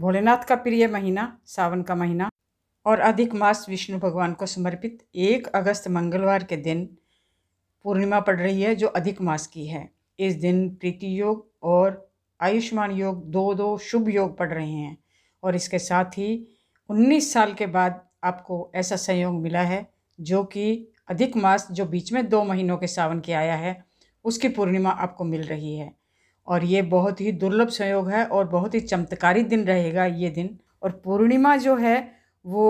भोलेनाथ का प्रिय महीना सावन का महीना और अधिक मास विष्णु भगवान को समर्पित एक अगस्त मंगलवार के दिन पूर्णिमा पड़ रही है जो अधिक मास की है इस दिन प्रीति योग और आयुष्मान योग दो दो शुभ योग पड़ रहे हैं और इसके साथ ही 19 साल के बाद आपको ऐसा संयोग मिला है जो कि अधिक मास जो बीच में दो महीनों के सावन के आया है उसकी पूर्णिमा आपको मिल रही है और ये बहुत ही दुर्लभ संयोग है और बहुत ही चमत्कारी दिन रहेगा ये दिन और पूर्णिमा जो है वो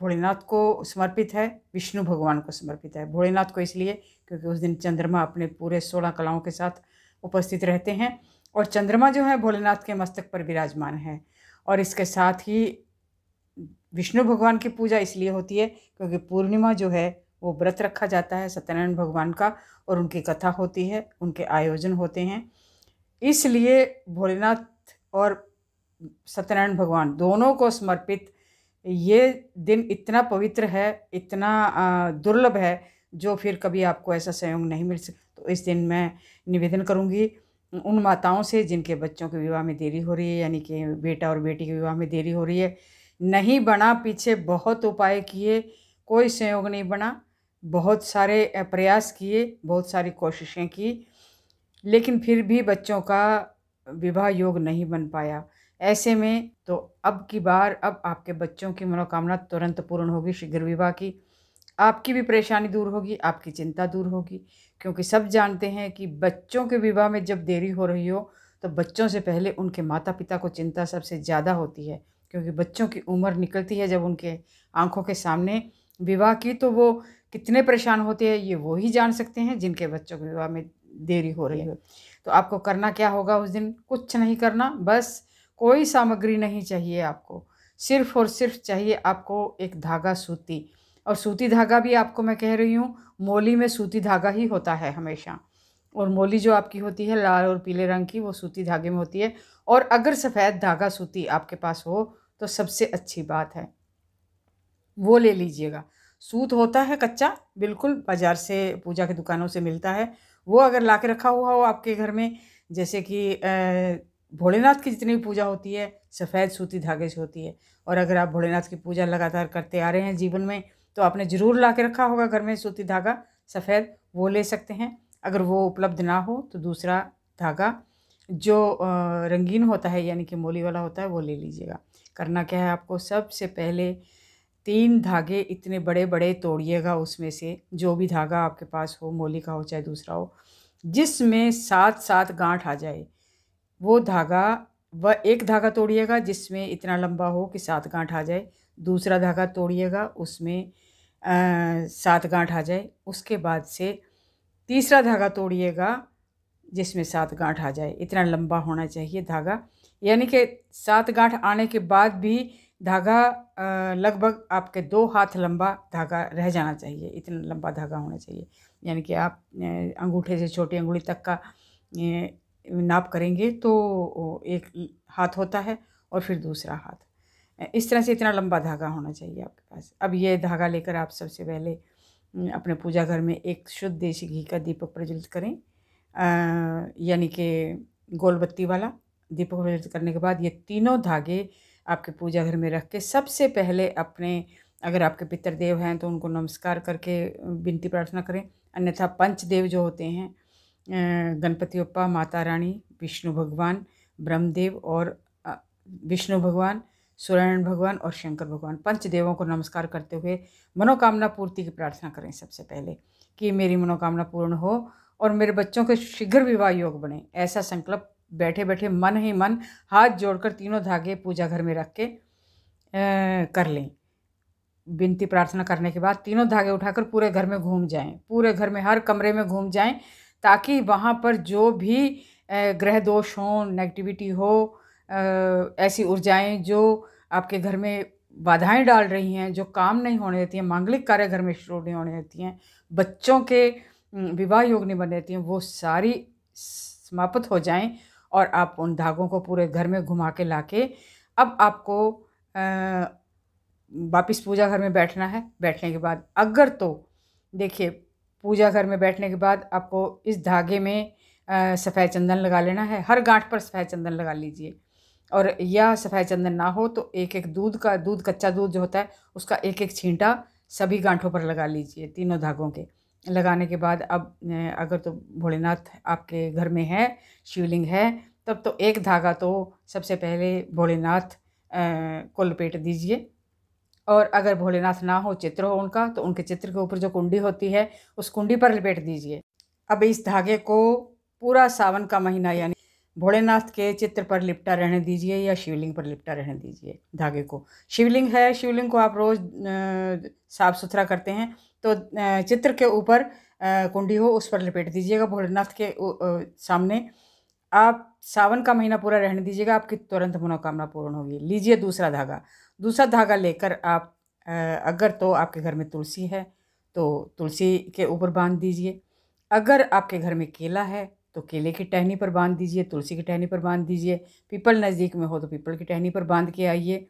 भोलेनाथ को समर्पित है विष्णु भगवान को समर्पित है भोलेनाथ को इसलिए क्योंकि उस दिन चंद्रमा अपने पूरे सोलह कलाओं के साथ उपस्थित रहते हैं और चंद्रमा जो है भोलेनाथ के मस्तक पर विराजमान है और इसके साथ ही विष्णु भगवान की पूजा इसलिए होती है क्योंकि पूर्णिमा जो है वो व्रत रखा जाता है सत्यनारायण भगवान का और उनकी कथा होती है उनके आयोजन होते हैं इसलिए भोलेनाथ और सत्यनारायण भगवान दोनों को समर्पित ये दिन इतना पवित्र है इतना दुर्लभ है जो फिर कभी आपको ऐसा सहयोग नहीं मिल सकता तो इस दिन मैं निवेदन करूँगी उन माताओं से जिनके बच्चों के विवाह में देरी हो रही है यानी कि बेटा और बेटी के विवाह में देरी हो रही है नहीं बना पीछे बहुत उपाय किए कोई सहयोग नहीं बना बहुत सारे प्रयास किए बहुत सारी कोशिशें की लेकिन फिर भी बच्चों का विवाह योग नहीं बन पाया ऐसे में तो अब की बार अब आपके बच्चों की मनोकामना तुरंत पूर्ण होगी शीघ्र विवाह की आपकी भी परेशानी दूर होगी आपकी चिंता दूर होगी क्योंकि सब जानते हैं कि बच्चों के विवाह में जब देरी हो रही हो तो बच्चों से पहले उनके माता पिता को चिंता सबसे ज़्यादा होती है क्योंकि बच्चों की उम्र निकलती है जब उनके आंखों के सामने विवाह की तो वो कितने परेशान होते हैं ये वो ही जान सकते हैं जिनके बच्चों के विवाह में देरी हो रही है तो आपको करना क्या होगा उस दिन कुछ नहीं करना बस कोई सामग्री नहीं चाहिए आपको सिर्फ और सिर्फ चाहिए आपको एक धागा सूती और सूती धागा भी आपको मैं कह रही हूँ मोली में सूती धागा ही होता है हमेशा और मोली जो आपकी होती है लाल और पीले रंग की वो सूती धागे में होती है और अगर सफ़ेद धागा सूती आपके पास हो तो सबसे अच्छी बात है वो ले लीजिएगा सूत होता है कच्चा बिल्कुल बाज़ार से पूजा की दुकानों से मिलता है वो अगर ला के रखा हुआ हो आपके घर में जैसे कि भोलेनाथ की जितनी भी पूजा होती है सफ़ेद सूती धागे से होती है और अगर आप भोलेनाथ की पूजा लगातार करते आ रहे हैं जीवन में तो आपने ज़रूर ला के रखा होगा घर में सूती धागा सफ़ेद वो ले सकते हैं अगर वो उपलब्ध ना हो तो दूसरा धागा जो रंगीन होता है यानी कि मोली वाला होता है वो ले लीजिएगा करना क्या है आपको सबसे पहले तीन धागे इतने बड़े बड़े तोड़िएगा उसमें से जो भी धागा आपके पास हो मोली का हो चाहे दूसरा हो जिसमें सात सात गांठ आ जाए वो धागा वह एक धागा तोड़िएगा जिसमें इतना लंबा हो कि सात गांठ आ जाए दूसरा धागा तोड़िएगा उसमें सात गांठ आ जाए उसके बाद से तीसरा धागा तोड़िएगा जिसमें सात गांठ आ जाए इतना लंबा होना चाहिए धागा यानी कि सात गांठ आने के बाद भी धागा लगभग आपके दो हाथ लंबा धागा रह जाना चाहिए इतना लंबा धागा होना चाहिए यानी कि आप अंगूठे से छोटी अंगुली तक का नाप करेंगे तो एक हाथ होता है और फिर दूसरा हाथ इस तरह से इतना लंबा धागा होना चाहिए आपके पास अब ये धागा लेकर आप सबसे पहले अपने पूजा घर में एक शुद्ध देसी घी का दीपक प्रज्वलित करें यानी कि गोलबत्ती वाला दीपक प्रज्वलित करने के बाद ये तीनों धागे आपके पूजा घर में रख के सबसे पहले अपने अगर आपके पितरदेव हैं तो उनको नमस्कार करके विनती प्रार्थना करें अन्यथा पंचदेव जो होते हैं गणपति अप्पा माता रानी विष्णु भगवान ब्रह्मदेव और विष्णु भगवान सूर्यनारायण भगवान और शंकर भगवान पंच देवों को नमस्कार करते हुए मनोकामना पूर्ति की प्रार्थना करें सबसे पहले कि मेरी मनोकामना पूर्ण हो और मेरे बच्चों के शीघ्र विवाह योग बने ऐसा संकल्प बैठे बैठे मन ही मन हाथ जोड़कर तीनों धागे पूजा घर में रख के कर लें विनती प्रार्थना करने के बाद तीनों धागे उठाकर पूरे घर में घूम जाएं पूरे घर में हर कमरे में घूम जाएं ताकि वहाँ पर जो भी ग्रह दोष हो नेगेटिविटी हो ऐसी ऊर्जाएं जो आपके घर में बाधाएं डाल रही हैं जो काम नहीं होने देती हैं मांगलिक कार्य घर में शुरू नहीं होने देती हैं बच्चों के विवाह योग नहीं बन देती हैं वो सारी समाप्त हो जाएं और आप उन धागों को पूरे घर में घुमा के ला के अब आपको वापस पूजा घर में बैठना है बैठने के बाद अगर तो देखिए पूजा घर में बैठने के बाद आपको इस धागे में सफ़ेद चंदन लगा लेना है हर गांठ पर सफ़ेद चंदन लगा लीजिए और यह सफ़ेद चंदन ना हो तो एक एक दूध का दूध कच्चा दूध जो होता है उसका एक एक छींटा सभी गांठों पर लगा लीजिए तीनों धागों के लगाने के बाद अब अगर तो भोलेनाथ आपके घर में है शिवलिंग है तब तो एक धागा तो सबसे पहले भोलेनाथ को लपेट दीजिए और अगर भोलेनाथ ना हो चित्र हो उनका तो उनके चित्र के ऊपर जो कुंडी होती है उस कुंडी पर लपेट दीजिए अब इस धागे को पूरा सावन का महीना यानी भोलेनाथ के चित्र पर लिपटा रहने दीजिए या शिवलिंग पर लिपटा रहने दीजिए धागे को शिवलिंग है शिवलिंग को आप रोज़ साफ़ सुथरा करते हैं तो चित्र के ऊपर कुंडी हो उस पर लपेट दीजिएगा भोलेनाथ के सामने आप सावन का महीना पूरा रहने दीजिएगा आपकी तुरंत मनोकामना पूर्ण होगी लीजिए दूसरा धागा दूसरा धागा लेकर आप अगर तो आपके घर में तुलसी है तो तुलसी के ऊपर बांध दीजिए अगर आपके घर में केला है तो केले की टहनी पर बांध दीजिए तुलसी की टहनी पर बांध दीजिए पीपल नज़दीक में हो तो पीपल की टहनी पर बांध के आइए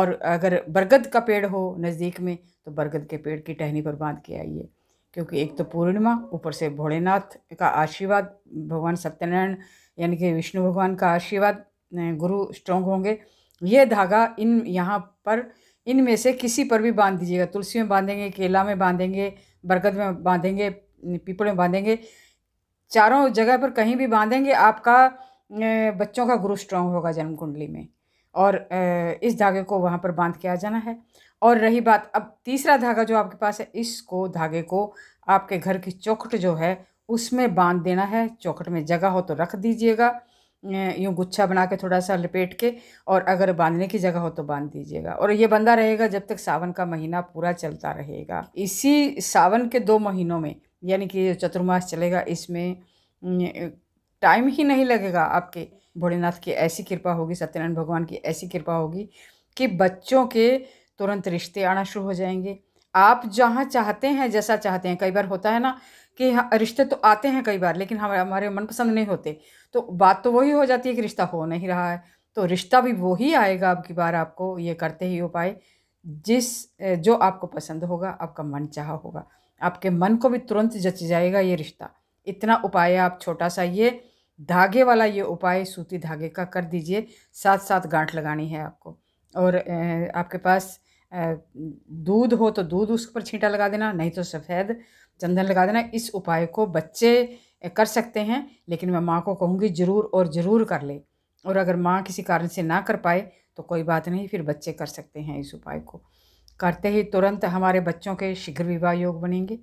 और अगर बरगद का पेड़ हो नज़दीक में तो बरगद के पेड़ की टहनी पर बांध के आइए क्योंकि एक तो पूर्णिमा ऊपर से भोलेनाथ का आशीर्वाद भगवान सत्यनारायण यानी कि विष्णु भगवान का आशीर्वाद गुरु स्ट्रॉन्ग होंगे यह धागा इन यहाँ पर इनमें से किसी पर भी बांध दीजिएगा तुलसी में बांधेंगे केला में बांधेंगे बरगद में बांधेंगे पीपल में बांधेंगे चारों जगह पर कहीं भी बांधेंगे आपका बच्चों का गुरु स्ट्रांग होगा जन्म कुंडली में और इस धागे को वहाँ पर बांध के आ जाना है और रही बात अब तीसरा धागा जो आपके पास है इसको धागे को आपके घर की चौखट जो है उसमें बांध देना है चौखट में जगह हो तो रख दीजिएगा यूँ गुच्छा बना के थोड़ा सा लपेट के और अगर बांधने की जगह हो तो बांध दीजिएगा और ये बंदा रहेगा जब तक सावन का महीना पूरा चलता रहेगा इसी सावन के दो महीनों में यानी कि जो चतुर्मास चलेगा इसमें टाइम ही नहीं लगेगा आपके भोलेनाथ की ऐसी कृपा होगी सत्यनारायण भगवान की ऐसी कृपा होगी कि बच्चों के तुरंत रिश्ते आना शुरू हो जाएंगे आप जहाँ चाहते हैं जैसा चाहते हैं कई बार होता है ना कि हाँ, रिश्ते तो आते हैं कई बार लेकिन हमारे हमारे मनपसंद नहीं होते तो बात तो वही हो जाती है कि रिश्ता हो नहीं रहा है तो रिश्ता भी वही आएगा अब की बार आपको ये करते ही उपाय जिस जो आपको पसंद होगा आपका मन चाह होगा आपके मन को भी तुरंत जच जाएगा ये रिश्ता इतना उपाय आप छोटा सा ये धागे वाला ये उपाय सूती धागे का कर दीजिए साथ साथ गांठ लगानी है आपको और आपके पास दूध हो तो दूध उस पर छींटा लगा देना नहीं तो सफ़ेद चंदन लगा देना इस उपाय को बच्चे कर सकते हैं लेकिन मैं माँ को कहूँगी ज़रूर और ज़रूर कर ले और अगर माँ किसी कारण से ना कर पाए तो कोई बात नहीं फिर बच्चे कर सकते हैं इस उपाय को करते ही तुरंत हमारे बच्चों के शीघ्र विवाह योग बनेंगे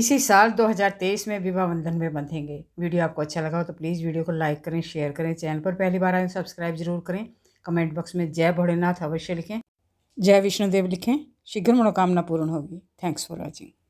इसी साल 2023 में विवाह बंधन में बंधेंगे वीडियो आपको अच्छा लगा हो तो प्लीज़ वीडियो को लाइक करें शेयर करें चैनल पर पहली बार आए सब्सक्राइब जरूर करें कमेंट बॉक्स में जय भोलेनाथ अवश्य लिखें जय विष्णुदेव लिखें शीघ्र मनोकामना पूर्ण होगी थैंक्स फॉर वॉचिंग